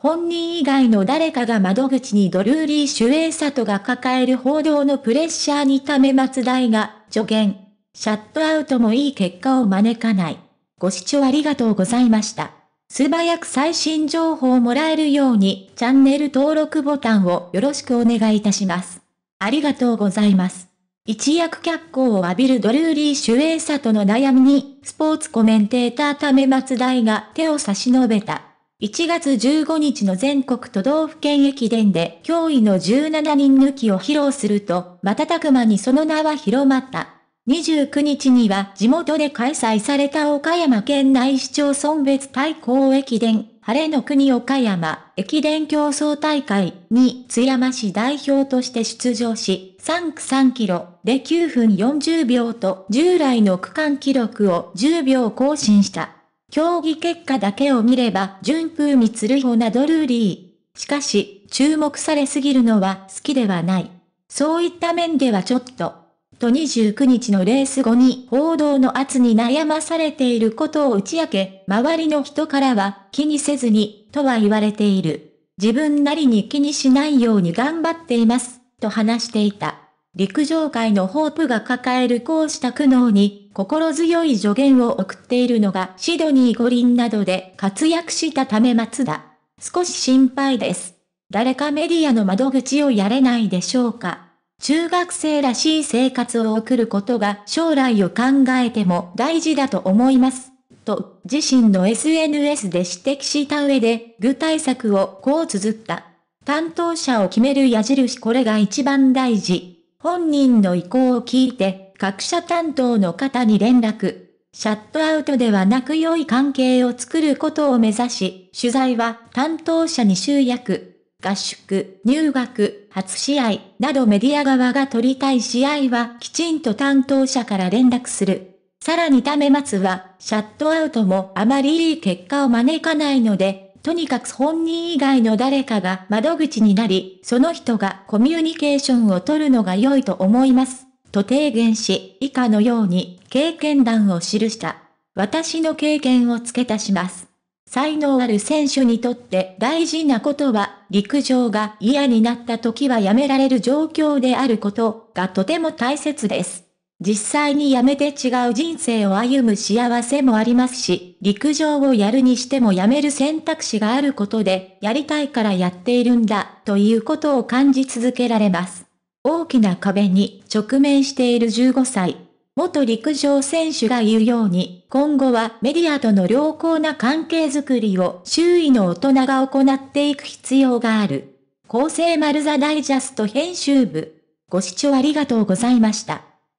本人以外の誰かが窓口にドルーリー・主衛里が抱える報道のプレッシャーにため松代が助言。シャットアウトもいい結果を招かない。ご視聴ありがとうございました。素早く最新情報をもらえるようにチャンネル登録ボタンをよろしくお願いいたします。ありがとうございます。一躍脚光を浴びるドルーリー・主衛里の悩みに、スポーツコメンテーターため松代が手を差し伸べた。1月15日の全国都道府県駅伝で驚異の17人抜きを披露すると、瞬く間にその名は広まった。29日には地元で開催された岡山県内市町村別対抗駅伝、晴れの国岡山駅伝競争大会に津山市代表として出場し、3区3キロで9分40秒と従来の区間記録を10秒更新した。競技結果だけを見れば、順風満るうなドルーリー。しかし、注目されすぎるのは好きではない。そういった面ではちょっと、と29日のレース後に報道の圧に悩まされていることを打ち明け、周りの人からは気にせずに、とは言われている。自分なりに気にしないように頑張っています、と話していた。陸上界のホープが抱えるこうした苦悩に心強い助言を送っているのがシドニー五輪などで活躍したため松田。少し心配です。誰かメディアの窓口をやれないでしょうか。中学生らしい生活を送ることが将来を考えても大事だと思います。と、自身の SNS で指摘した上で、具体策をこう綴った。担当者を決める矢印これが一番大事。本人の意向を聞いて、各社担当の方に連絡。シャットアウトではなく良い関係を作ることを目指し、取材は担当者に集約。合宿、入学、初試合などメディア側が取りたい試合はきちんと担当者から連絡する。さらにため松は、シャットアウトもあまりいい結果を招かないので、とにかく本人以外の誰かが窓口になり、その人がコミュニケーションを取るのが良いと思います。と提言し、以下のように経験談を記した。私の経験を付け足します。才能ある選手にとって大事なことは、陸上が嫌になった時はやめられる状況であることがとても大切です。実際に辞めて違う人生を歩む幸せもありますし、陸上をやるにしても辞める選択肢があることで、やりたいからやっているんだ、ということを感じ続けられます。大きな壁に直面している15歳。元陸上選手が言うように、今後はメディアとの良好な関係づくりを周囲の大人が行っていく必要がある。厚生マルザダイジャスト編集部。ご視聴ありがとうございました。